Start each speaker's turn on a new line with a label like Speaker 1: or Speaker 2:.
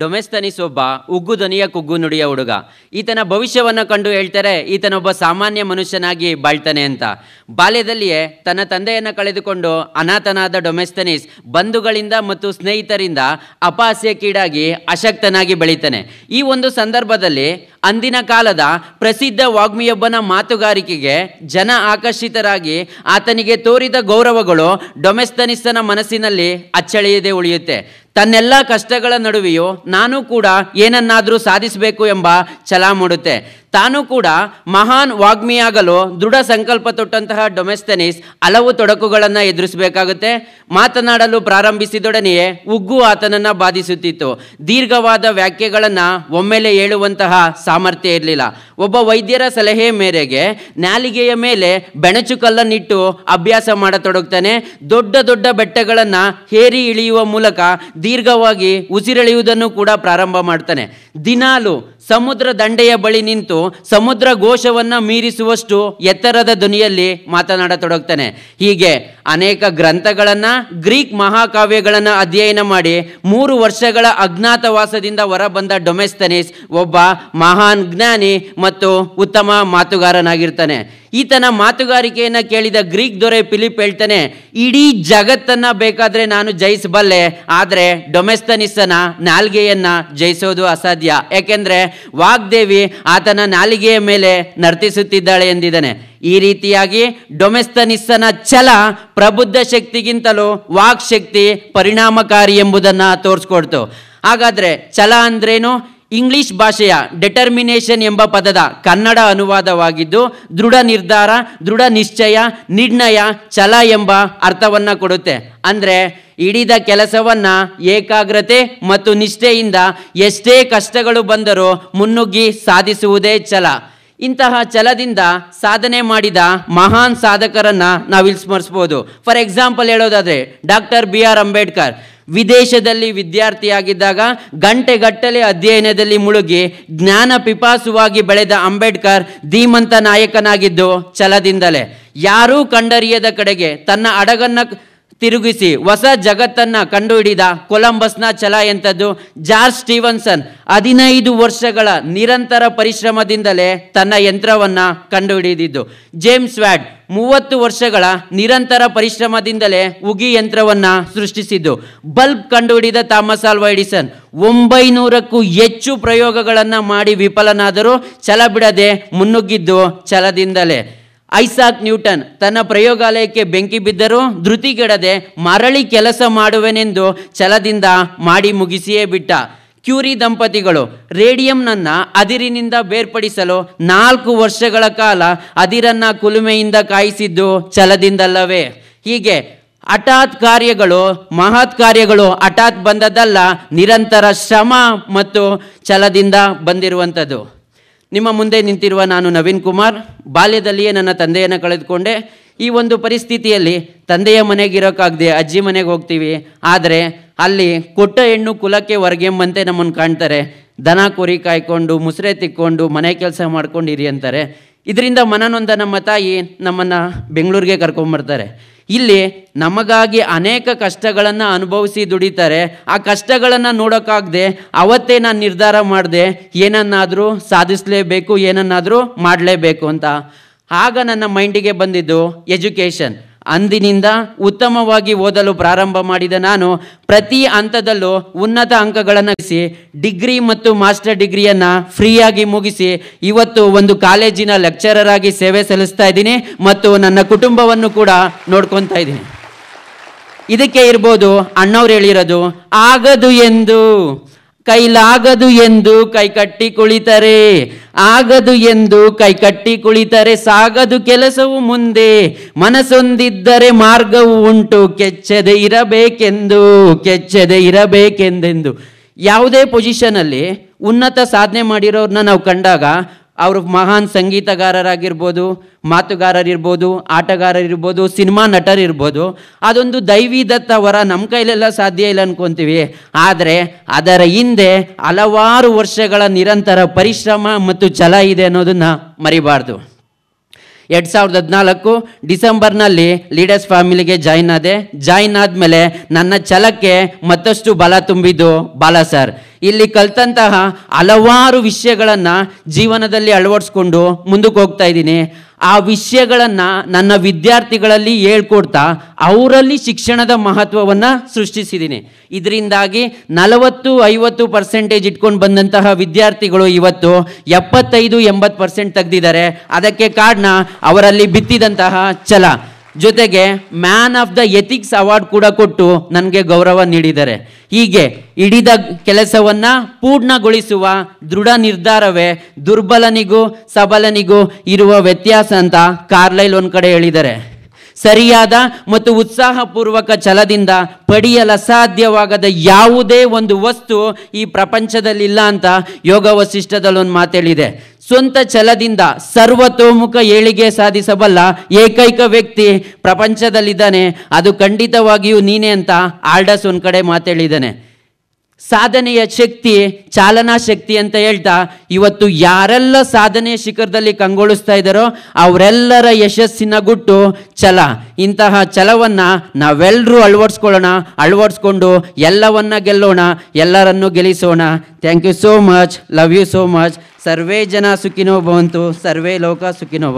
Speaker 1: ಡೊಮೆಸ್ತನಿಸ್ ಒಬ್ಬ ಉಗ್ಗು ದನಿಯ ಕುಗ್ಗು ನುಡಿಯ ಹುಡುಗ ಈತನ ಭವಿಷ್ಯವನ್ನು ಕಂಡು ಹೇಳ್ತಾರೆ ಈತನೊಬ್ಬ ಸಾಮಾನ್ಯ ಮನುಷ್ಯನಾಗಿ ಬಾಳ್ತಾನೆ ಅಂತ ಬಾಲ್ಯದಲ್ಲಿಯೇ ತನ್ನ ತಂದೆಯನ್ನು ಕಳೆದುಕೊಂಡು ಅನಾಥನಾದ ಡೊಮೆಸ್ತನಿಸ್ ಬಂಧುಗಳಿಂದ ಮತ್ತು ಸ್ನೇಹಿತರಿಂದ ಅಪಹಾಸ್ಯಕ್ಕೀಡಾಗಿ ಅಶಕ್ತನಾಗಿ ಬೆಳೀತಾನೆ ಈ ಒಂದು ಸಂದರ್ಭದಲ್ಲಿ ಅಂದಿನ ಕಾಲದ ಪ್ರಸಿದ್ಧ ವಾಗ್ಮಿಯೊಬ್ಬನ ಮಾತುಗಾರಿಕೆಗೆ ಜನ ಆಕರ್ಷಿತರಾಗಿ ಆತನಿಗೆ ತೋರಿದ ಗೌರವಗಳು ಡೊಮೆಸ್ತನಿಸ್ತನ ಮನಸ್ಸಿನಲ್ಲಿ ಅಚ್ಚಳಿಯದೆ ಉಳಿಯುತ್ತೆ ತನ್ನೆಲ್ಲ ಕಷ್ಟಗಳ ನಡುವೆಯೂ ನಾನು ಕೂಡ ಏನನ್ನಾದರೂ ಸಾಧಿಸಬೇಕು ಎಂಬ ಛಲ ಮೂಡುತ್ತೆ ತಾನು ಕೂಡ ಮಹಾನ್ ವಾಗ್ಮಿಯಾಗಲು ದೃಢ ಸಂಕಲ್ಪ ತೊಟ್ಟಂತಹ ಡೊಮೆಸ್ತನಿಸ್ ಹಲವು ತೊಡಕುಗಳನ್ನು ಎದುರಿಸಬೇಕಾಗುತ್ತೆ ಮಾತನಾಡಲು ಪ್ರಾರಂಭಿಸಿದೊಡನೆಯೇ ಉಗ್ಗು ಆತನನ್ನು ಬಾಧಿಸುತ್ತಿತ್ತು ದೀರ್ಘವಾದ ವ್ಯಾಖ್ಯೆಗಳನ್ನು ಒಮ್ಮೆಲೆ ಹೇಳುವಂತಹ ಸಾಮರ್ಥ್ಯ ಇರಲಿಲ್ಲ ಒಬ್ಬ ವೈದ್ಯರ ಸಲಹೆ ಮೇರೆಗೆ ನಾಲಿಗೆಯ ಮೇಲೆ ಬೆಣಚು ಕಲ್ಲನ್ನಿಟ್ಟು ಅಭ್ಯಾಸ ಮಾಡತೊಡಗ್ತಾನೆ ದೊಡ್ಡ ದೊಡ್ಡ ಬೆಟ್ಟಗಳನ್ನು ಹೇರಿ ಇಳಿಯುವ ಮೂಲಕ ದೀರ್ಘವಾಗಿ ಉಸಿರೆಳೆಯುವುದನ್ನು ಕೂಡ ಪ್ರಾರಂಭ ಮಾಡ್ತಾನೆ ದಿನಾಲು ಸಮುದ್ರ ದಂಡೆಯ ಬಳಿ ನಿಂತು ಸಮುದ್ರ ಘೋಷವನ್ನು ಮೀರಿಸುವಷ್ಟು ಎತ್ತರದ ಧ್ವನಿಯಲ್ಲಿ ಮಾತನಾಡತೊಡಗ್ತಾನೆ ಹೀಗೆ ಅನೇಕ ಗ್ರಂಥಗಳನ್ನು ಗ್ರೀಕ್ ಮಹಾಕಾವ್ಯಗಳನ್ನು ಅಧ್ಯಯನ ಮಾಡಿ ಮೂರು ವರ್ಷಗಳ ಅಜ್ಞಾತವಾಸದಿಂದ ಹೊರಬಂದ ಡೊಮೆಸ್ತನಿಸ್ ಒಬ್ಬ ಮಹಾನ್ ಜ್ಞಾನಿ ಮತ್ತು ಉತ್ತಮ ಮಾತುಗಾರನಾಗಿರ್ತಾನೆ ಈತನ ಮಾತುಗಾರಿಕೆಯನ್ನು ಕೇಳಿದ ಗ್ರೀಕ್ ದೊರೆ ಫಿಲಿಪ್ ಹೇಳ್ತಾನೆ ಇಡೀ ಜಗತ್ತನ್ನು ಬೇಕಾದರೆ ನಾನು ಜಯಿಸಬಲ್ಲೆ ಆದರೆ ಡೊಮೆಸ್ತನಿಸನ ನಾಲ್ಗೆಯನ್ನು ಜಯಿಸೋದು ಅಸಾಧ್ಯ ಯಾಕೆಂದರೆ ವಾಗ್ದೇವಿ ಆತನ ನಾಲಿಗೆಯ ಮೇಲೆ ನರ್ತಿಸುತ್ತಿದ್ದಾಳೆ ಎಂದಿದ್ದಾನೆ ಈ ರೀತಿಯಾಗಿ ಡೊಮೆಸ್ತನಿಸ್ಸನ ಛಲ ಪ್ರಬುದ್ಧ ಶಕ್ತಿಗಿಂತಲೂ ವಾಕ್ ಶಕ್ತಿ ಪರಿಣಾಮಕಾರಿ ಎಂಬುದನ್ನು ತೋರಿಸ್ಕೊಡ್ತು ಹಾಗಾದರೆ ಛಲ ಅಂದ್ರೇನು ಇಂಗ್ಲಿಷ್ ಭಾಷೆಯ ಡೆಟರ್ಮಿನೇಷನ್ ಎಂಬ ಪದದ ಕನ್ನಡ ಅನುವಾದವಾಗಿದ್ದು ದೃಢ ನಿರ್ಧಾರ ದೃಢ ನಿಶ್ಚಯ ನಿರ್ಣಯ ಛಲ ಎಂಬ ಅರ್ಥವನ್ನು ಕೊಡುತ್ತೆ ಅಂದರೆ ಹಿಡಿದ ಕೆಲಸವನ್ನು ಏಕಾಗ್ರತೆ ಮತ್ತು ನಿಷ್ಠೆಯಿಂದ ಎಷ್ಟೇ ಕಷ್ಟಗಳು ಬಂದರೂ ಮುನ್ನುಗ್ಗಿ ಸಾಧಿಸುವುದೇ ಛಲ ಇಂತಹ ಛಲದಿಂದ ಸಾಧನೆ ಮಾಡಿದ ಮಹಾನ್ ಸಾಧಕರನ್ನು ನಾವು ಇಲ್ಲಿ ಸ್ಮರಿಸ್ಬೋದು ಫಾರ್ ಎಕ್ಸಾಂಪಲ್ ಹೇಳೋದಾದರೆ ಡಾಕ್ಟರ್ ಬಿ ಆರ್ ಅಂಬೇಡ್ಕರ್ ವಿದೇಶದಲ್ಲಿ ವಿದ್ಯಾರ್ಥಿಯಾಗಿದ್ದಾಗ ಗಂಟೆಗಟ್ಟಲೆ ಅಧ್ಯಯನದಲ್ಲಿ ಮುಳುಗಿ ಜ್ಞಾನ ಪಿಪಾಸುವಾಗಿ ಬೆಳೆದ ಅಂಬೇಡ್ಕರ್ ಧೀಮಂತ ನಾಯಕನಾಗಿದ್ದು ಛಲದಿಂದಲೇ ಯಾರೂ ಕಂಡರಿಯದ ಕಡೆಗೆ ತನ್ನ ಅಡಗನ್ನ ತಿರುಗಿಸಿ ಹೊಸ ಜಗತ್ತನ್ನು ಕಂಡುಹಿಡಿದ ಕೊಲಂಬಸ್ನ ಛಲ ಎಂಥದ್ದು ಜಾರ್ಜ್ ಸ್ಟೀವನ್ಸನ್ ಹದಿನೈದು ವರ್ಷಗಳ ನಿರಂತರ ಪರಿಶ್ರಮದಿಂದಲೇ ತನ್ನ ಯಂತ್ರವನ್ನು ಕಂಡುಹಿಡಿದಿದ್ದು ಜೇಮ್ಸ್ ವ್ಯಾಡ್ ಮೂವತ್ತು ವರ್ಷಗಳ ನಿರಂತರ ಪರಿಶ್ರಮದಿಂದಲೇ ಉಗಿ ಯಂತ್ರವನ್ನು ಸೃಷ್ಟಿಸಿದ್ದು ಬಲ್ಬ್ ಕಂಡುಹಿಡಿದ ಥಾಮಸ್ ಆಲ್ವಾ ಎಡಿಸನ್ ಒಂಬೈನೂರಕ್ಕೂ ಹೆಚ್ಚು ಪ್ರಯೋಗಗಳನ್ನು ಮಾಡಿ ವಿಫಲನಾದರೂ ಛಲ ಬಿಡದೆ ಮುನ್ನುಗ್ಗಿದ್ದು ಛಲದಿಂದಲೇ ಐಸಾಕ್ ನ್ಯೂಟನ್ ತನ್ನ ಪ್ರಯೋಗಾಲಯಕ್ಕೆ ಬೆಂಕಿ ಬಿದ್ದರೂ ಧೃತಿಗೆಡದೆ ಮರಳಿ ಕೆಲಸ ಮಾಡುವೆನೆಂದು ಛಲದಿಂದ ಮಾಡಿ ಮುಗಿಸಿಯೇ ಬಿಟ್ಟ ಕ್ಯೂರಿ ದಂಪತಿಗಳು ರೇಡಿಯಂನನ್ನು ಅದಿರಿನಿಂದ ಬೇರ್ಪಡಿಸಲು ನಾಲ್ಕು ವರ್ಷಗಳ ಕಾಲ ಅದಿರನ್ನ ಕುಲುಮೆಯಿಂದ ಕಾಯಿಸಿದ್ದು ಛಲದಿಂದಲ್ಲವೇ ಹೀಗೆ ಹಠಾತ್ ಕಾರ್ಯಗಳು ಮಹತ್ ಕಾರ್ಯಗಳು ಹಠಾತ್ ಬಂದದ್ದಲ್ಲ ನಿರಂತರ ಶ್ರಮ ಮತ್ತು ಛಲದಿಂದ ಬಂದಿರುವಂಥದ್ದು ನಿಮ್ಮ ಮುಂದೆ ನಿಂತಿರುವ ನಾನು ನವೀನ್ ಕುಮಾರ್ ಬಾಲ್ಯದಲ್ಲಿಯೇ ನನ್ನ ತಂದೆಯನ್ನು ಕಳೆದುಕೊಂಡೆ ಈ ಒಂದು ಪರಿಸ್ಥಿತಿಯಲ್ಲಿ ತಂದೆಯ ಮನೆಗೆ ಅಜ್ಜಿ ಮನೆಗೆ ಹೋಗ್ತೀವಿ ಆದರೆ ಅಲ್ಲಿ ಕೊಟ್ಟ ಹೆಣ್ಣು ಕುಲಕ್ಕೆ ಹೊರಗೆಂಬಂತೆ ನಮ್ಮನ್ನು ಕಾಣ್ತಾರೆ ದನ ಕುರಿ ಕಾಯ್ಕೊಂಡು ಮುಸ್ರೆ ತಿಕ್ಕೊಂಡು ಮನೆ ಕೆಲಸ ಮಾಡ್ಕೊಂಡಿರಿ ಅಂತಾರೆ ಇದರಿಂದ ಮನನೊಂದ ನಮ್ಮ ತಾಯಿ ನಮ್ಮನ್ನು ಬೆಂಗಳೂರಿಗೆ ಕರ್ಕೊಂಬರ್ತಾರೆ ಇಲ್ಲಿ ನಮಗಾಗಿ ಅನೇಕ ಕಷ್ಟಗಳನ್ನು ಅನುಭವಿಸಿ ದುಡಿತಾರೆ ಆ ಕಷ್ಟಗಳನ್ನು ನೋಡೋಕ್ಕಾಗದೆ ಅವತ್ತೇ ನಾನು ನಿರ್ಧಾರ ಮಾಡಿದೆ ಏನನ್ನಾದರೂ ಸಾಧಿಸಲೇಬೇಕು ಏನನ್ನಾದರೂ ಮಾಡಲೇಬೇಕು ಅಂತ ಆಗ ನನ್ನ ಮೈಂಡಿಗೆ ಬಂದಿದ್ದು ಎಜುಕೇಷನ್ ಅಂದಿನಿಂದ ಉತ್ತಮವಾಗಿ ಓದಲು ಪ್ರಾರಂಭ ಮಾಡಿದ ನಾನು ಪ್ರತಿ ಹಂತದಲ್ಲೂ ಉನ್ನತ ಅಂಕಗಳನ್ನು ಗಳಿಸಿ ಡಿಗ್ರಿ ಮತ್ತು ಮಾಸ್ಟರ್ ಡಿಗ್ರಿಯನ್ನು ಫ್ರೀಯಾಗಿ ಮುಗಿಸಿ ಇವತ್ತು ಒಂದು ಕಾಲೇಜಿನ ಲೆಕ್ಚರರ್ ಆಗಿ ಸೇವೆ ಸಲ್ಲಿಸ್ತಾ ಇದ್ದೀನಿ ಮತ್ತು ನನ್ನ ಕುಟುಂಬವನ್ನು ಕೂಡ ನೋಡ್ಕೊತಾ ಇದ್ದೀನಿ ಇದಕ್ಕೆ ಇರ್ಬೋದು ಅಣ್ಣವ್ರು ಹೇಳಿರೋದು ಆಗದು ಎಂದು ಕೈಲಾಗದು ಎಂದು ಕೈಕಟ್ಟಿ ಕುಳಿತರೆ ಆಗದು ಎಂದು ಕೈಕಟ್ಟಿ ಕುಳಿತರೆ ಸಾಗದು ಕೆಲಸವು ಮುಂದೆ ಮನಸ್ಸೊಂದಿದ್ದರೆ ಮಾರ್ಗವು ಉಂಟು ಕೆಚ್ಚದೆ ಇರಬೇಕೆಂದು ಕೆಚ್ಚದೆ ಇರಬೇಕೆಂದೆಂದು ಯಾವುದೇ ಪೊಸಿಷನಲ್ಲಿ ಉನ್ನತ ಸಾಧನೆ ಮಾಡಿರೋರನ್ನ ನಾವು ಕಂಡಾಗ ಅವರು ಮಹಾನ್ ಸಂಗೀತಗಾರರಾಗಿರ್ಬೋದು ಮಾತುಗಾರರಿರ್ಬೋದು ಆಟಗಾರರಿರ್ಬೋದು ಸಿನಿಮಾ ನಟರಿರ್ಬೋದು ಅದೊಂದು ದತ್ತ ವರ ನಮ್ಮ ಕೈಲೆಲ್ಲ ಸಾಧ್ಯ ಇಲ್ಲ ಅನ್ಕೊತೀವಿ ಆದರೆ ಅದರ ಹಿಂದೆ ಹಲವಾರು ವರ್ಷಗಳ ನಿರಂತರ ಪರಿಶ್ರಮ ಮತ್ತು ಛಲ ಇದೆ ಅನ್ನೋದನ್ನು ಮರಿಬಾರ್ದು ಎರಡು ಸಾವಿರದ ಹದಿನಾಲ್ಕು ಡಿಸೆಂಬರ್ನಲ್ಲಿ ಲೀಡರ್ಸ್ ಫ್ಯಾಮಿಲಿಗೆ ಜಾಯಿನ್ ಆದೆ ಜಾಯಿನ್ ಆದಮೇಲೆ ನನ್ನ ಛಲಕ್ಕೆ ಮತ್ತಷ್ಟು ಬಲ ತುಂಬಿದ್ದು ಬಾಲ ಸರ್ ಇಲ್ಲಿ ಕಲ್ತಂತಹ ಹಲವಾರು ವಿಷಯಗಳನ್ನು ಜೀವನದಲ್ಲಿ ಅಳವಡಿಸ್ಕೊಂಡು ಮುಂದಕ್ಕೆ ಹೋಗ್ತಾ ಇದ್ದೀನಿ ಆ ವಿಷಯಗಳನ್ನು ನನ್ನ ವಿದ್ಯಾರ್ಥಿಗಳಲ್ಲಿ ಹೇಳ್ಕೊಡ್ತಾ ಅವರಲ್ಲಿ ಶಿಕ್ಷಣದ ಮಹತ್ವವನ್ನು ಸೃಷ್ಟಿಸಿದ್ದೀನಿ ಇದರಿಂದಾಗಿ ನಲವತ್ತು ಐವತ್ತು ಪರ್ಸೆಂಟೇಜ್ ಇಟ್ಕೊಂಡು ಬಂದಂತಹ ವಿದ್ಯಾರ್ಥಿಗಳು ಇವತ್ತು ಎಪ್ಪತ್ತೈದು ಎಂಬತ್ತು ಪರ್ಸೆಂಟ್ ತೆಗೆದಿದ್ದಾರೆ ಅದಕ್ಕೆ ಕಾರಣ ಅವರಲ್ಲಿ ಬಿತ್ತಿದಂತಹ ಛಲ ಜೊತೆಗೆ man of the ethics award ಕೂಡ ಕೊಟ್ಟು ನನಗೆ ಗೌರವ ನೀಡಿದ್ದಾರೆ ಹೀಗೆ ಹಿಡಿದ ಕೆಲಸವನ್ನು ಪೂರ್ಣಗೊಳಿಸುವ ದೃಢ ನಿರ್ಧಾರವೇ ದುರ್ಬಲನಿಗೂ ಸಬಲನಿಗೂ ಇರುವ ವ್ಯತ್ಯಾಸ ಅಂತ ಕಾರ್ಲೈಲ್ ಒಂದು ಕಡೆ ಹೇಳಿದ್ದಾರೆ ಸರಿಯಾದ ಮತ್ತು ಉತ್ಸಾಹಪೂರ್ವಕ ಛಲದಿಂದ ಪಡೆಯಲು ಸಾಧ್ಯವಾಗದ ಯಾವುದೇ ಒಂದು ವಸ್ತು ಈ ಪ್ರಪಂಚದಲ್ಲಿಲ್ಲ ಅಂತ ಯೋಗ ವಸಿಷ್ಠದಲ್ಲಿ ಒಂದು ಮಾತೇಳಿದೆ ಸ್ವಂತ ಛಲದಿಂದ ಸರ್ವತೋಮುಖ ಏಳಿಗೆ ಸಾಧಿಸಬಲ್ಲ ಏಕೈಕ ವ್ಯಕ್ತಿ ಪ್ರಪಂಚದಲ್ಲಿದ್ದಾನೆ ಅದು ಖಂಡಿತವಾಗಿಯೂ ನೀನೇ ಅಂತ ಆಲ್ಡಸ್ ಒಂದು ಕಡೆ ಮಾತೇಳಿದ್ದಾನೆ ಸಾಧನೆಯ ಶಕ್ತಿ ಚಾಲನಾ ಶಕ್ತಿ ಅಂತ ಹೇಳ್ತಾ ಇವತ್ತು ಯಾರೆಲ್ಲ ಸಾಧನೆಯ ಶಿಖರದಲ್ಲಿ ಕಂಗೊಳಿಸ್ತಾ ಇದ್ದಾರೋ ಅವರೆಲ್ಲರ ಯಶಸ್ಸಿನ ಗುಟ್ಟು ಛಲ ಇಂತಹ ಛಲವನ್ನು ನಾವೆಲ್ಲರೂ ಅಳವಡಿಸ್ಕೊಳ್ಳೋಣ ಅಳವಡಿಸ್ಕೊಂಡು ಎಲ್ಲವನ್ನ ಗೆಲ್ಲೋಣ ಎಲ್ಲರನ್ನು ಗೆಲ್ಲಿಸೋಣ thank you so much love you so much सर्वे जना सुखिनो सर्वे लोका सुखिनो